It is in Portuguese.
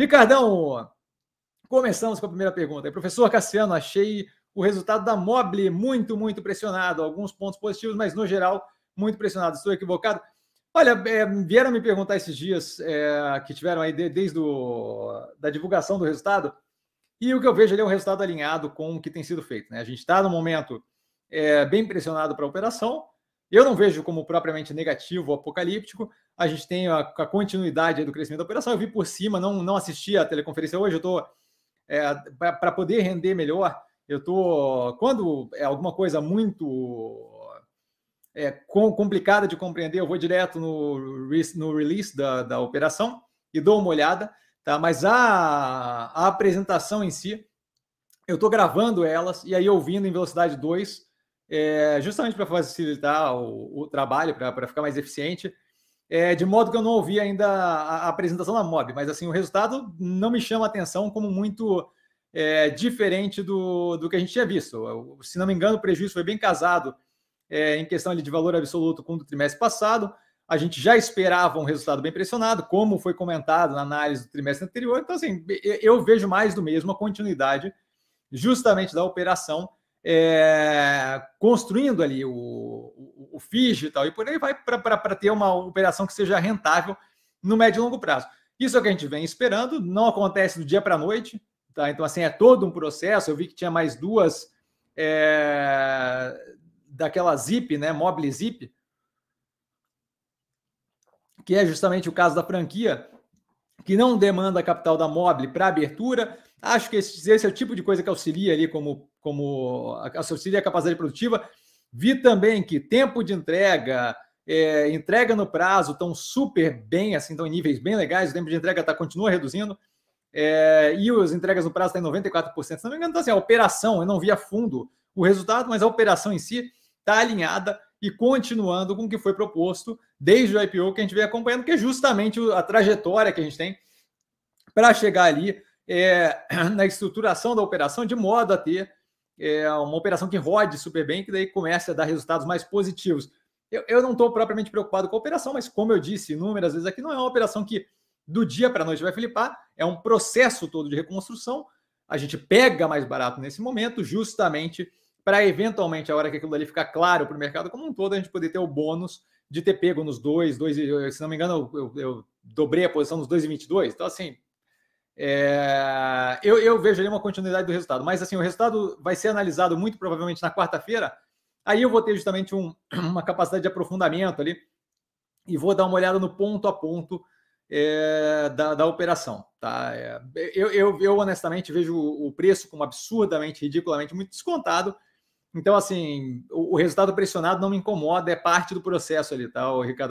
Ricardão, começamos com a primeira pergunta. Professor Cassiano, achei o resultado da Mobile muito, muito pressionado. Alguns pontos positivos, mas no geral, muito pressionado. Estou equivocado? Olha, é, vieram me perguntar esses dias é, que tiveram aí de, desde o, da divulgação do resultado, e o que eu vejo ali é um resultado alinhado com o que tem sido feito. Né? A gente está no momento é, bem pressionado para a operação, eu não vejo como propriamente negativo ou apocalíptico. A gente tem a, a continuidade do crescimento da operação. Eu vi por cima, não, não assisti a teleconferência hoje. Eu estou, é, para poder render melhor, eu estou. Quando é alguma coisa muito é, com, complicada de compreender, eu vou direto no, no release da, da operação e dou uma olhada. Tá? Mas a, a apresentação em si, eu estou gravando elas e aí ouvindo em velocidade 2 é, justamente para facilitar o, o trabalho, para ficar mais eficiente, é, de modo que eu não ouvi ainda a, a, apresentação da Mob, mas assim o resultado não me chama atenção como muito é, diferente do, do que a gente tinha visto. Se não me engano, o prejuízo foi bem casado é, em questão ali, de valor absoluto com o do trimestre passado. A gente já esperava um resultado bem pressionado, como foi comentado na análise do trimestre anterior. Então, assim, eu vejo mais do mesmo, a continuidade justamente da operação é, construindo ali o, o, o FIG e tal, e por aí vai para ter uma operação que seja rentável no médio e longo prazo. Isso é o que a gente vem esperando, não acontece do dia para a noite, tá? Então, assim, é todo um processo. Eu vi que tinha mais duas é, daquela Zip, né? Mobile Zip, que é justamente o caso da franquia, que não demanda capital da Mobile para abertura Acho que esse, esse é o tipo de coisa que auxilia ali, como, como auxilia a capacidade produtiva. Vi também que tempo de entrega, é, entrega no prazo estão super bem, assim, estão em níveis bem legais, o tempo de entrega tá, continua reduzindo. É, e as entregas no prazo estão tá em 94%. Se não me engano, então, assim, a operação, eu não vi a fundo o resultado, mas a operação em si está alinhada e continuando com o que foi proposto desde o IPO que a gente vem acompanhando, que é justamente a trajetória que a gente tem para chegar ali é, na estruturação da operação, de modo a ter é, uma operação que rode super bem, que daí comece a dar resultados mais positivos. Eu, eu não estou propriamente preocupado com a operação, mas como eu disse inúmeras vezes aqui, não é uma operação que do dia para a noite vai flipar, é um processo todo de reconstrução. A gente pega mais barato nesse momento, justamente para eventualmente, a hora que aquilo ali ficar claro para o mercado como um todo, a gente poder ter o bônus de ter pego nos dois, dois se não me engano, eu, eu dobrei a posição nos 2,22. Então, assim, é, eu, eu, vejo ali uma continuidade do resultado, mas assim, o resultado vai ser analisado muito provavelmente na quarta-feira. Aí eu vou ter justamente um, uma capacidade de aprofundamento ali e vou dar uma olhada no ponto a ponto é, da, da, operação. Tá? É, eu, eu, eu, honestamente vejo o preço como absurdamente, ridiculamente muito descontado. Então, assim, o, o resultado pressionado não me incomoda, é parte do processo ali, tá, Ricardo?